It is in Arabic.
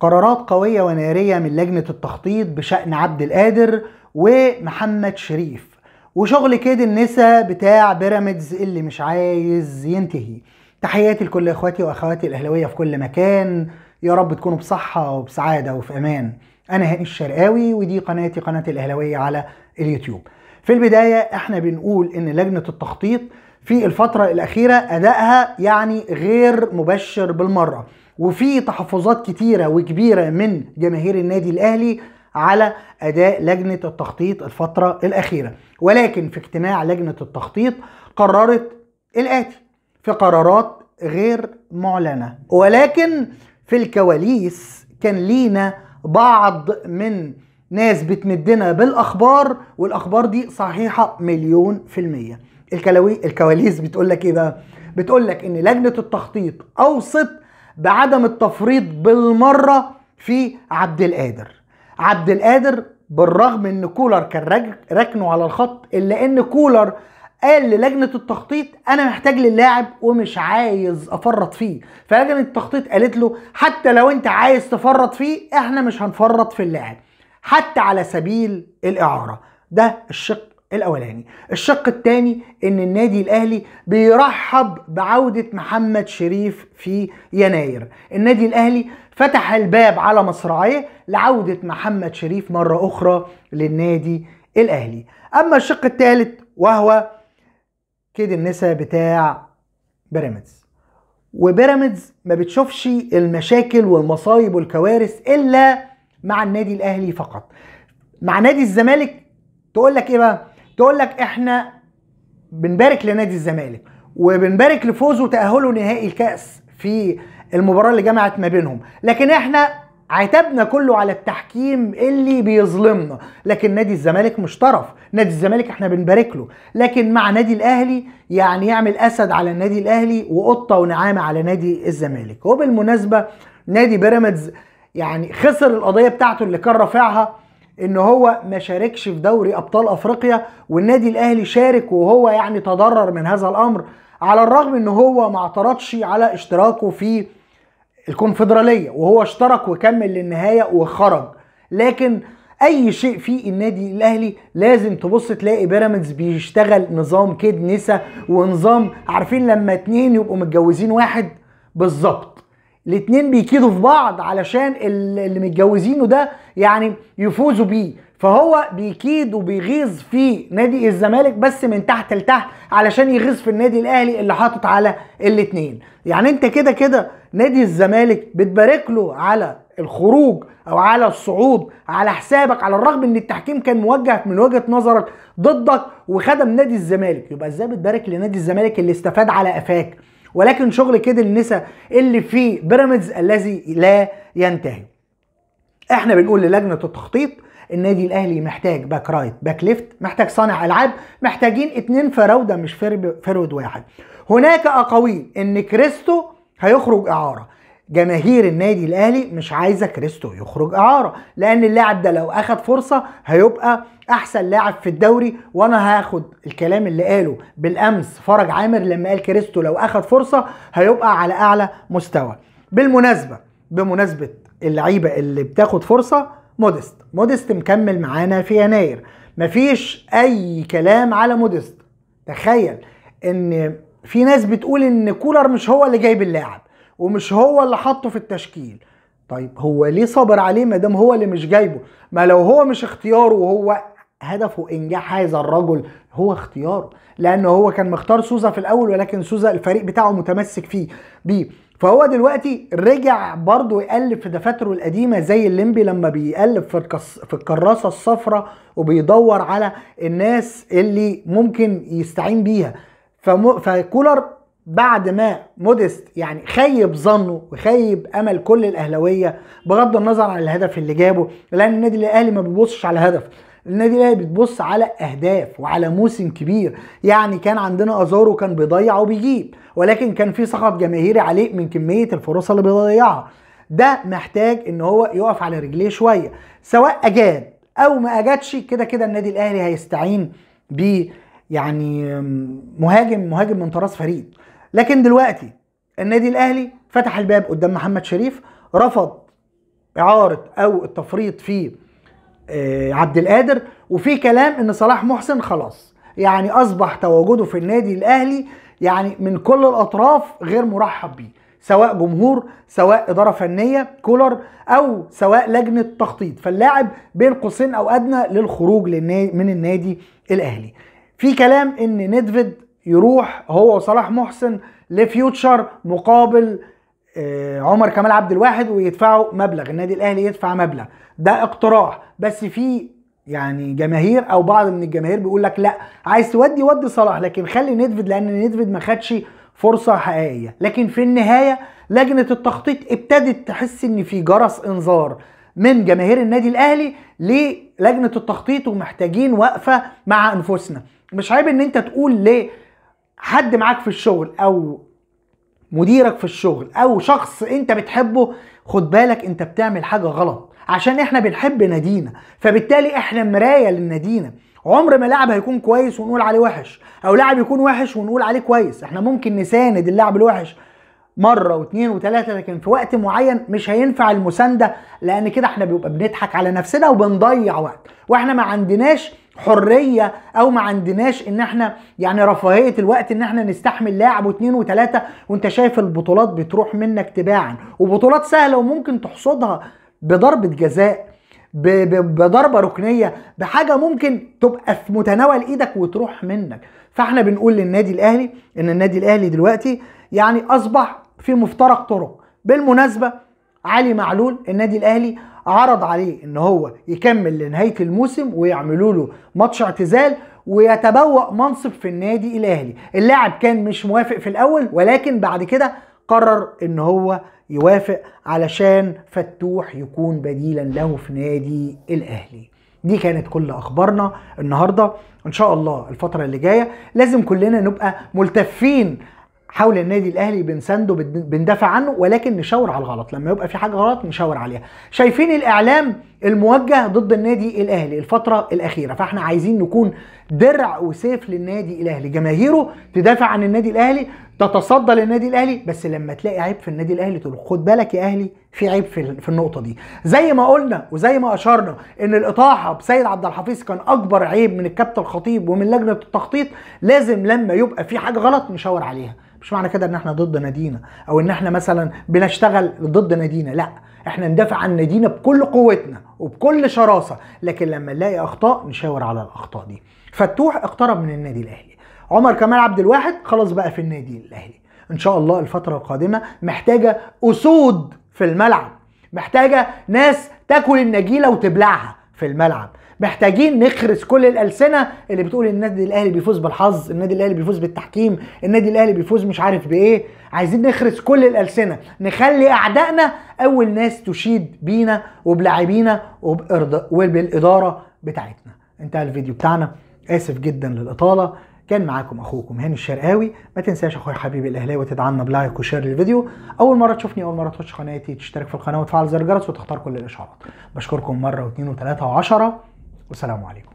قرارات قوية ونارية من لجنة التخطيط بشأن عبد القادر ومحمد شريف وشغل كيد النسا بتاع بيراميدز اللي مش عايز ينتهي تحياتي لكل اخواتي واخواتي الاهلاويه في كل مكان يا رب تكونوا بصحه وبسعاده وفي امان انا هاني الشرقاوي ودي قناتي قناه الاهلاويه على اليوتيوب في البدايه احنا بنقول ان لجنه التخطيط في الفتره الاخيره ادائها يعني غير مبشر بالمره وفي تحفظات كتيرة وكبيرة من جماهير النادي الأهلي على أداء لجنة التخطيط الفترة الأخيرة ولكن في اجتماع لجنة التخطيط قررت الآتي في قرارات غير معلنة ولكن في الكواليس كان لينا بعض من ناس بتمدنا بالأخبار والأخبار دي صحيحة مليون في المية الكلاوي الكواليس بتقول لك ايه بقى بتقول لك ان لجنه التخطيط اوصت بعدم التفريط بالمره في عبد القادر عبد القادر بالرغم ان كولر كان ركنه على الخط الا ان كولر قال للجنه التخطيط انا محتاج للاعب ومش عايز افرط فيه فلجنه التخطيط قالت له حتى لو انت عايز تفرط فيه احنا مش هنفرط في اللاعب حتى على سبيل الاعاره ده الشق الاولاني الشق الثاني ان النادي الاهلي بيرحب بعوده محمد شريف في يناير النادي الاهلي فتح الباب على مصراعيه لعوده محمد شريف مره اخرى للنادي الاهلي اما الشق الثالث وهو كيد النسا بتاع بيراميدز وبيراميدز ما بتشوفش المشاكل والمصايب والكوارث الا مع النادي الاهلي فقط مع نادي الزمالك تقول لك ايه بقى تقول لك احنا بنبارك لنادي الزمالك وبنبارك لفوزه وتاهله نهائي الكاس في المباراه اللي جمعت ما بينهم لكن احنا عتابنا كله على التحكيم اللي بيظلمنا لكن نادي الزمالك مش طرف نادي الزمالك احنا بنبارك له لكن مع نادي الاهلي يعني يعمل اسد على النادي الاهلي وقطه ونعامه على نادي الزمالك وبالمناسبه نادي بيراميدز يعني خسر القضيه بتاعته اللي كان رافعها ان هو ما شاركش في دوري ابطال افريقيا والنادي الاهلي شارك وهو يعني تضرر من هذا الامر على الرغم ان هو ما اعترضش على اشتراكه في الكونفدراليه وهو اشترك وكمل للنهايه وخرج لكن اي شيء في النادي الاهلي لازم تبص تلاقي بيراميدز بيشتغل نظام نسا ونظام عارفين لما اتنين يبقوا متجوزين واحد بالظبط الاثنين بيكيدوا في بعض علشان اللي متجوزينه ده يعني يفوزوا بيه فهو بيكيد وبيغيظ في نادي الزمالك بس من تحت لتحت علشان يغيظ في النادي الاهلي اللي حاطط على الاثنين يعني انت كده كده نادي الزمالك بتبارك له على الخروج او على الصعود على حسابك على الرغم ان التحكيم كان موجه من وجهه نظرك ضدك وخدم نادي الزمالك يبقى ازاي بتبارك لنادي الزمالك اللي استفاد على قفاك ولكن شغل كده النسا اللي في بيراميدز الذي لا ينتهي احنا بنقول للجنه التخطيط النادي الاهلي محتاج باك رايت باك ليفت محتاج صانع العاب محتاجين اتنين فراوده مش فرود واحد هناك اقاويل ان كريستو هيخرج اعاره جماهير النادي الاهلي مش عايزه كريستو يخرج اعاره لان اللاعب ده لو اخد فرصه هيبقى احسن لاعب في الدوري وانا هاخد الكلام اللي قاله بالامس فرج عامر لما قال كريستو لو اخد فرصه هيبقى على اعلى مستوى بالمناسبه بمناسبه اللعيبه اللي بتاخد فرصه مودست مودست مكمل معانا في يناير مفيش اي كلام على مودست تخيل ان في ناس بتقول ان كولر مش هو اللي جايب اللاعب ومش هو اللي حطه في التشكيل طيب هو ليه صبر عليه ما دام هو اللي مش جايبه ما لو هو مش اختياره وهو هدفه انجاح هذا الرجل هو اختياره لانه هو كان مختار سوزا في الاول ولكن سوزا الفريق بتاعه متمسك فيه بيه فهو دلوقتي رجع برضه يقلب في دفاتره القديمه زي الليمبي لما بيقلب في الكس في الكراسه الصفراء وبيدور على الناس اللي ممكن يستعين بيها فكولر بعد ما موديست يعني خيب ظنه وخيب امل كل الاهلاويه بغض النظر عن الهدف اللي جابه لان النادي الاهلي ما بيبصش على هدف النادي الاهلي بتبص على اهداف وعلى موسم كبير يعني كان عندنا ازارو كان بيضيع وبيجيب ولكن كان في سخط جماهيري عليه من كميه الفرص اللي بيضيعها ده محتاج ان هو يقف على رجليه شويه سواء اجاد او ما اجادش كده كده النادي الاهلي هيستعين ب يعني مهاجم مهاجم من طراز فريد لكن دلوقتي النادي الاهلي فتح الباب قدام محمد شريف رفض اعاره او التفريط في آه، عبد القادر وفي كلام ان صلاح محسن خلاص يعني اصبح تواجده في النادي الاهلي يعني من كل الاطراف غير مرحب بيه سواء جمهور سواء اداره فنيه كولر او سواء لجنه تخطيط فاللاعب بين قوسين او ادنى للخروج من النادي الاهلي في كلام ان نيدفيد يروح هو وصلاح محسن لفيوتشر مقابل آه، عمر كمال عبد الواحد ويدفعوا مبلغ النادي الاهلي يدفع مبلغ ده اقتراح بس في يعني جماهير او بعض من الجماهير بيقول لك لا عايز تودي ودي صلاح لكن خلي ندفد لان ندفد ما خدش فرصه حقيقيه لكن في النهايه لجنه التخطيط ابتدت تحس ان في جرس انذار من جماهير النادي الاهلي للجنه التخطيط ومحتاجين وقفه مع انفسنا مش عيب ان انت تقول ليه حد معاك في الشغل او مديرك في الشغل او شخص انت بتحبه خد بالك انت بتعمل حاجه غلط عشان احنا بنحب نادينا فبالتالي احنا مرايه للنادينا عمر ما لاعب هيكون كويس ونقول عليه وحش او لاعب يكون وحش ونقول عليه كويس احنا ممكن نساند اللاعب الوحش مره واثنين وثلاثه لكن في وقت معين مش هينفع المسانده لان كده احنا بيبقى بنضحك على نفسنا وبنضيع وقت واحنا ما عندناش حريه او ما عندناش ان احنا يعني رفاهيه الوقت ان احنا نستحمل لاعب واثنين وثلاثه وانت شايف البطولات بتروح منك تباعا وبطولات سهله وممكن تحصدها بضربه جزاء بضربه ركنيه بحاجه ممكن تبقى في متناول ايدك وتروح منك فاحنا بنقول للنادي الاهلي ان النادي الاهلي دلوقتي يعني اصبح في مفترق طرق بالمناسبه علي معلول النادي الاهلي عرض عليه ان هو يكمل لنهايه الموسم ويعملوا له ماتش اعتزال ويتبوأ منصب في النادي الاهلي اللاعب كان مش موافق في الاول ولكن بعد كده قرر ان هو يوافق علشان فتوح يكون بديلا له في نادي الاهلي دي كانت كل اخبارنا النهارده ان شاء الله الفتره اللي جايه لازم كلنا نبقى ملتفين حول النادي الاهلي بنسنده بندافع عنه ولكن نشاور على الغلط لما يبقى في حاجه غلط نشاور عليها شايفين الاعلام الموجه ضد النادي الاهلي الفتره الاخيره فاحنا عايزين نكون درع وسيف للنادي الاهلي جماهيره تدافع عن النادي الاهلي تتصدى للنادي الاهلي بس لما تلاقي عيب في النادي الاهلي تقول خد بالك يا اهلي في عيب في, في النقطه دي زي ما قلنا وزي ما اشرنا ان الاطاحه بسيد عبد الحفيظ كان اكبر عيب من الكابتن الخطيب ومن لجنه التخطيط لازم لما يبقى في حاجه غلط نشاور عليها مش معنى كده ان احنا ضد نادينا او ان احنا مثلا بنشتغل ضد نادينا لا احنا ندافع عن نادينا بكل قوتنا وبكل شراسه لكن لما نلاقي اخطاء نشاور على الاخطاء دي فتوح اقترب من النادي الاهلي عمر كمال عبد الواحد خلاص بقى في النادي الاهلي ان شاء الله الفتره القادمه محتاجه اسود في الملعب محتاجه ناس تاكل النجيله وتبلعها في الملعب محتاجين نخرس كل الالسنه اللي بتقول النادي الاهلي بيفوز بالحظ النادي الاهلي بيفوز بالتحكيم النادي الاهلي بيفوز مش عارف بايه عايزين نخرس كل الالسنه نخلي اعدائنا اول ناس تشيد بينا وبلاعبينا وبالاداره بتاعتنا انتهى الفيديو بتاعنا اسف جدا للاطاله كان معاكم اخوكم هاني الشرقاوي ما تنساش اخويا حبيبي الاهلاوي تدعمنا بلايك وشير للفيديو اول مره تشوفني اول مره تخش قناتي تشترك في القناه وتفعل زر الجرس وتختار كل الاشعارات بشكركم مره واثنين وثلاثه وعشره والسلام عليكم